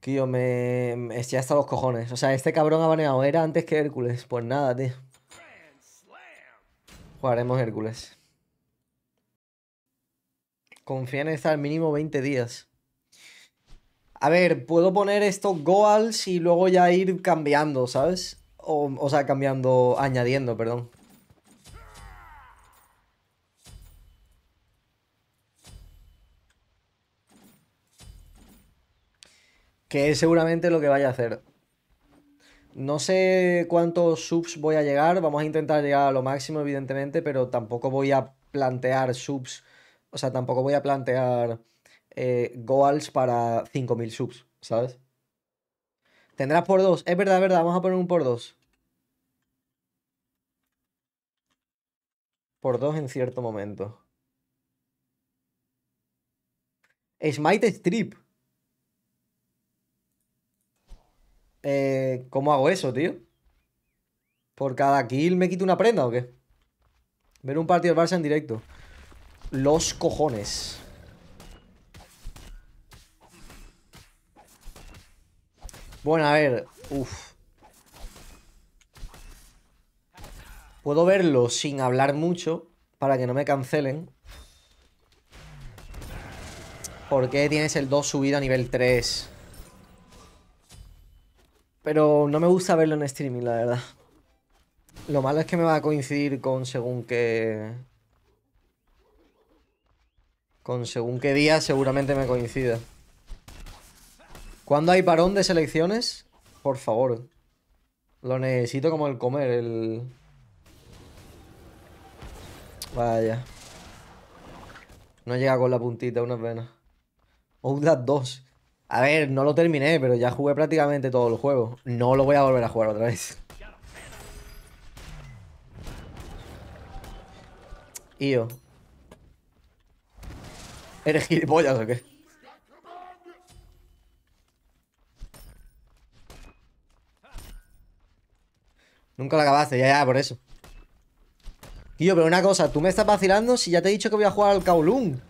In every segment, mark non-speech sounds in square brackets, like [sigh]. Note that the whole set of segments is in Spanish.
Tío, me, me está hasta los cojones. O sea, este cabrón ha baneado. Era antes que Hércules. Pues nada, tío. Jugaremos Hércules. Confía en estar mínimo 20 días. A ver, puedo poner estos goals y luego ya ir cambiando, ¿sabes? O, o sea, cambiando, añadiendo, perdón. Que es seguramente lo que vaya a hacer. No sé cuántos subs voy a llegar. Vamos a intentar llegar a lo máximo, evidentemente, pero tampoco voy a plantear subs. O sea, tampoco voy a plantear eh, goals para 5.000 subs, ¿sabes? Tendrás por dos. Es verdad, es verdad. Vamos a poner un por dos. Por dos en cierto momento. Smite Strip. Eh, ¿Cómo hago eso, tío? ¿Por cada kill me quito una prenda o qué? Ver un partido del Barça en directo. Los cojones. Bueno, a ver. Uf. Puedo verlo sin hablar mucho para que no me cancelen. ¿Por qué tienes el 2 subido a nivel 3? Pero no me gusta verlo en streaming, la verdad. Lo malo es que me va a coincidir con según qué... Con según qué día seguramente me coincida. ¿Cuándo hay parón de selecciones? Por favor. Lo necesito como el comer, el... Vaya. No llega con la puntita, unas O Outlast 2. A ver, no lo terminé, pero ya jugué prácticamente todo el juego. No lo voy a volver a jugar otra vez. [laughs] Io. ¿Eres gilipollas o qué? Nunca lo acabaste, ya, ya, por eso. Tío, pero una cosa, tú me estás vacilando si ya te he dicho que voy a jugar al Kowloon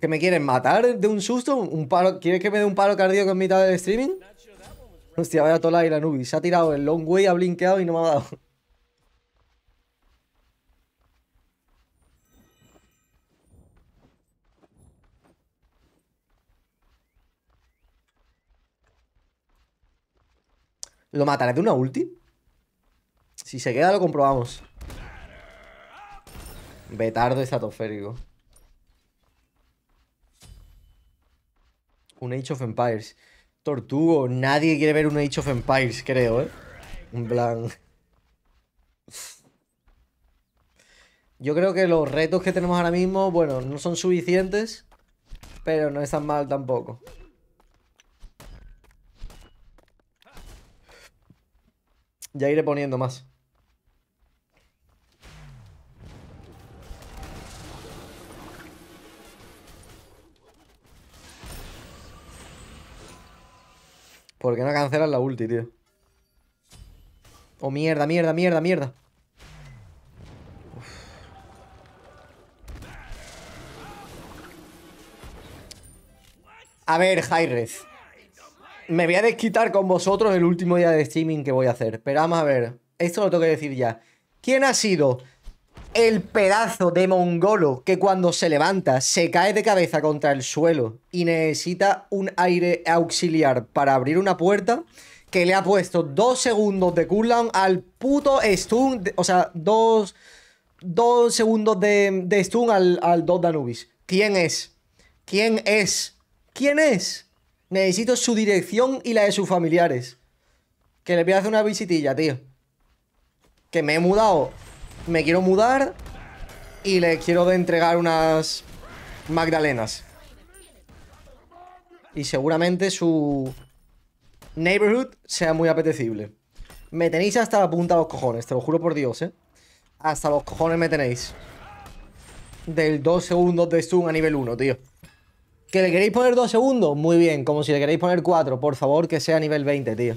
que me quieren matar de un susto? ¿Un ¿Quieres que me dé un palo cardíaco en mitad del streaming? Hostia, vaya tola y la nubi. Se ha tirado el long way, ha blinqueado y no me ha dado. ¿Lo mataré de una ulti? Si se queda lo comprobamos. Betardo estratosférico. un Age of Empires. Tortugo, nadie quiere ver un Age of Empires, creo, ¿eh? En plan... Yo creo que los retos que tenemos ahora mismo, bueno, no son suficientes, pero no están mal tampoco. Ya iré poniendo más. a cancelar la ulti, tío. Oh, mierda, mierda, mierda, mierda. A ver, Jairez. Me voy a desquitar con vosotros el último día de streaming que voy a hacer. Pero vamos a ver. Esto lo tengo que decir ya. ¿Quién ha sido el pedazo de mongolo que cuando se levanta se cae de cabeza contra el suelo y necesita un aire auxiliar para abrir una puerta que le ha puesto dos segundos de cooldown al puto stun, o sea, dos, dos segundos de, stun al, al Danubis. ¿Quién es? ¿Quién es? ¿Quién es? Necesito su dirección y la de sus familiares. Que le voy a hacer una visitilla, tío. Que me he mudado me quiero mudar y le quiero entregar unas magdalenas. Y seguramente su neighborhood sea muy apetecible. Me tenéis hasta la punta de los cojones, te lo juro por Dios, ¿eh? Hasta los cojones me tenéis. Del 2 segundos de stun a nivel 1, tío. ¿Que le queréis poner 2 segundos? Muy bien, como si le queréis poner 4. Por favor, que sea nivel 20, tío.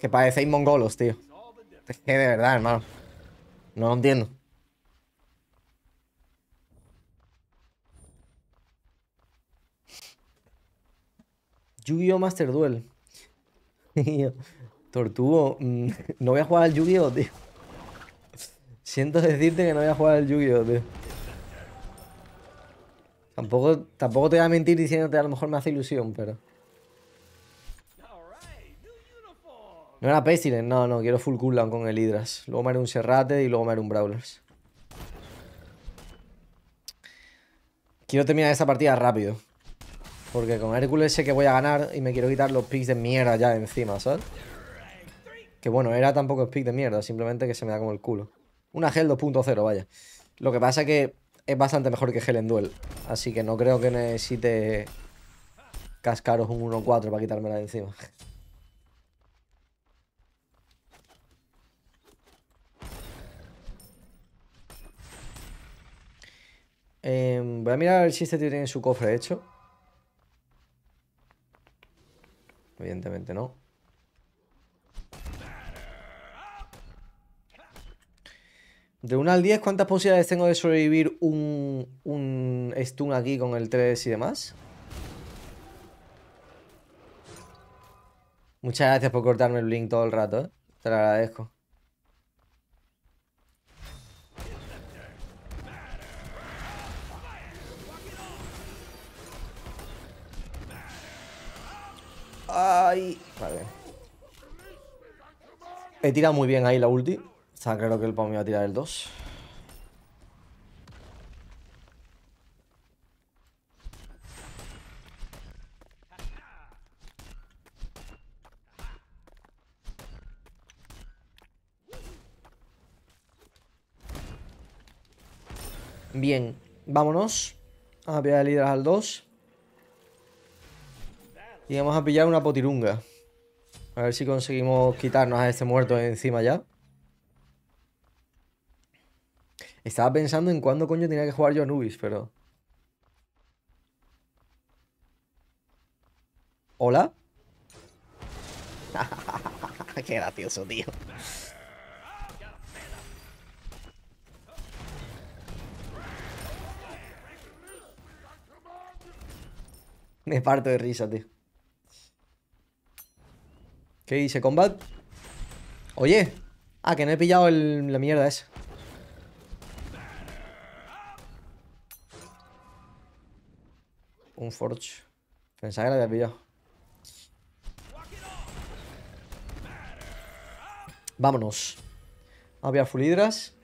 Que padecéis mongolos, tío. Es que de verdad, hermano. No lo entiendo. Yu-Gi-Oh! Master Duel. [laughs] Tortugo, mm, [laughs] no voy a jugar al Yu-Gi-Oh, tío. Siento decirte que no voy a jugar al Yu-Gi-Oh, tío. Tampoco, tampoco te voy a mentir diciéndote a lo mejor me hace ilusión, pero... No era Pestilence, no, no, quiero full cooldown con el Hydras. Luego me haré un Serrate y luego me haré un Brawlers. Quiero terminar esta partida rápido. Porque con Hércules sé que voy a ganar y me quiero quitar los picks de mierda ya encima, ¿sabes? Que bueno, era tampoco pick de mierda, simplemente que se me da como el culo. Una Gel 2.0, vaya. Lo que pasa que es bastante mejor que Gel en duel. Así que no creo que necesite cascaros un 1-4 para quitármela de encima. Em, voy a mirar a ver si este tío tiene su cofre hecho. Evidentemente no. De 1 al 10, ¿cuántas posibilidades tengo de sobrevivir un, stun aquí con el 3 y demás? Muchas gracias por cortarme el blink todo el rato, eh. Te lo agradezco. Ay, vale. He tirado muy bien ahí la ulti. O sea, creo que el Pau me va a tirar el 2. Bien, vámonos. a pillar el al 2. Y vamos a pillar una potirunga. A ver si conseguimos quitarnos a este muerto encima ya. Estaba pensando en cuándo coño tenía que jugar yo a Nubis, pero... ¿Hola? [laughs] Qué gracioso, tío. Me parto de risa, tío. ¿Qué dice combat? Oye. Ah, que no he pillado la mierda esa. Un forge. Pensaba que la había pillado. Vámonos. a full hidras.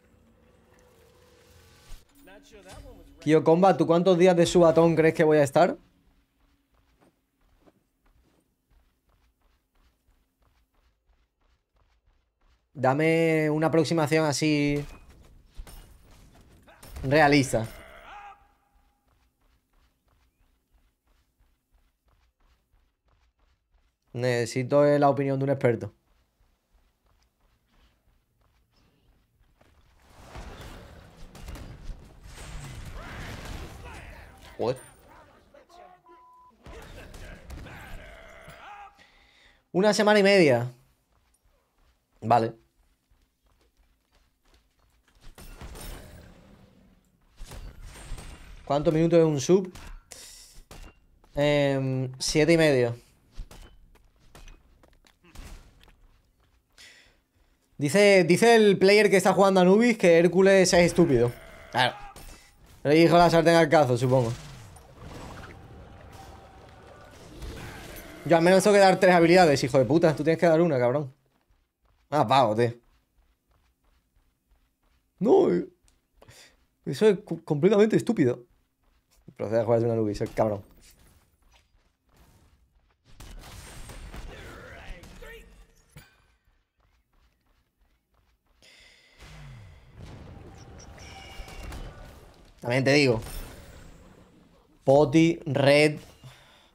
Tío Combat, ¿tú cuántos días de subatón crees que voy a estar? Dame una aproximación así... Realista. Necesito la opinión de un experto. Una semana y media. Vale. ¿Cuántos minutos es un sub? Em, siete y medio. Dice, dice el player que está jugando a Nubis que Hércules es estúpido. Claro. Le dijo la sartén al cazo, supongo. Yo al menos tengo que dar tres habilidades, hijo de puta. Tú tienes que dar una, cabrón. Ah, pavo, tío. No. Eh. Eso es completamente estúpido. Procede a jugar desde una nube, cabrón. También te digo. Poti, Red,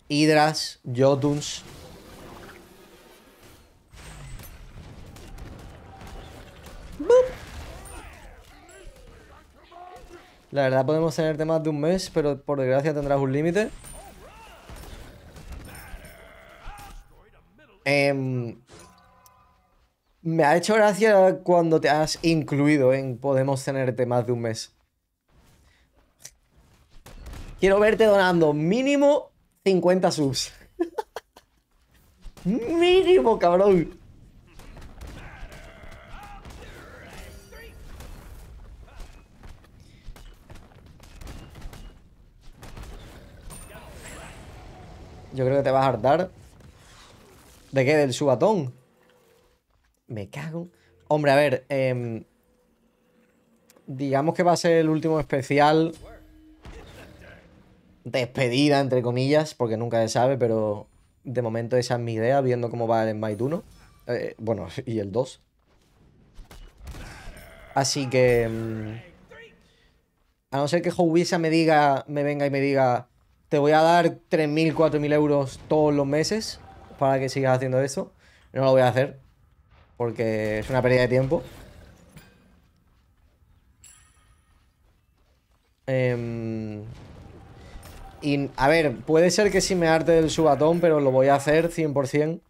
Hydras, Jotuns, La verdad podemos tenerte más de un mes, pero por desgracia tendrás un límite. Em, me ha hecho gracia cuando te has incluido en podemos tenerte más de un mes. Quiero verte donando mínimo 50 subs. [laughs] mínimo, cabrón. Yo creo que te vas a hartar. ¿De qué? ¿Del subatón? Me cago. Hombre, a ver. Em, digamos que va a ser el último especial. Despedida, entre comillas, porque nunca se sabe, pero de momento esa es mi idea, viendo cómo va el Smite eh, 1. bueno, [laughs] y el 2. Así que... Em, a no ser que Howisa me diga, me venga y me diga te voy a dar 3.000, 4.000 euros todos los meses para que sigas haciendo eso. No lo voy a hacer porque es una pérdida de tiempo. Em, y a ver, puede ser que sí me arte del subatón, pero lo voy a hacer 100%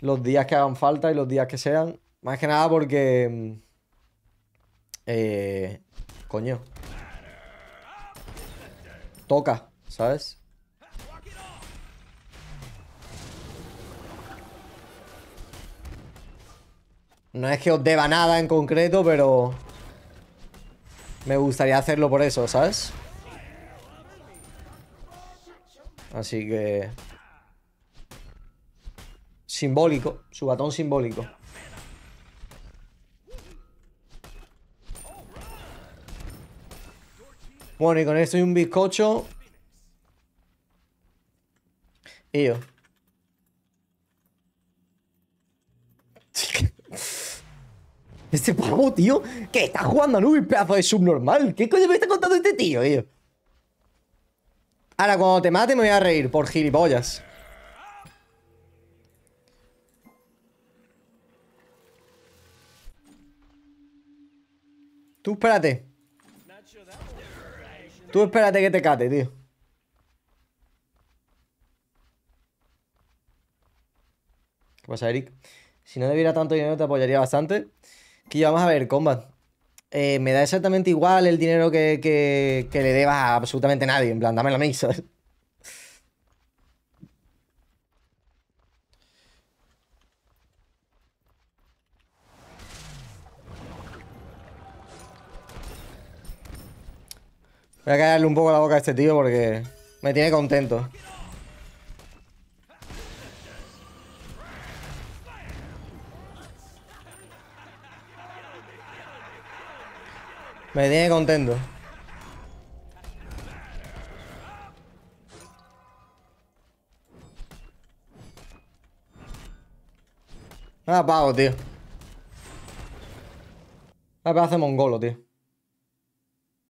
los días que hagan falta y los días que sean. Más que nada porque... Em, eh, coño. Toca. ¿Sabes? No es que os deba nada en concreto, pero... Me gustaría hacerlo por eso, ¿sabes? Así que... Simbólico, su batón simbólico. Bueno, y con esto y un bizcocho este pavo, tío, que está jugando a Nubi, pedazo de subnormal. ¿Qué coño me está contando este tío, tío? Ahora, cuando te mate, me voy a reír por gilipollas. Tú espérate. Tú espérate que te cate, tío. ¿Qué pasa, Eric? Si no debiera tanto dinero, te apoyaría bastante. Que vamos a ver, Combat. Eh, me da exactamente igual el dinero que, le debas a absolutamente nadie. En plan, dame la misa. Voy a caerle un poco la boca a este tío porque me tiene contento. Me tiene contento. Me la pago, tío. Me la pedazo mongolo, tío.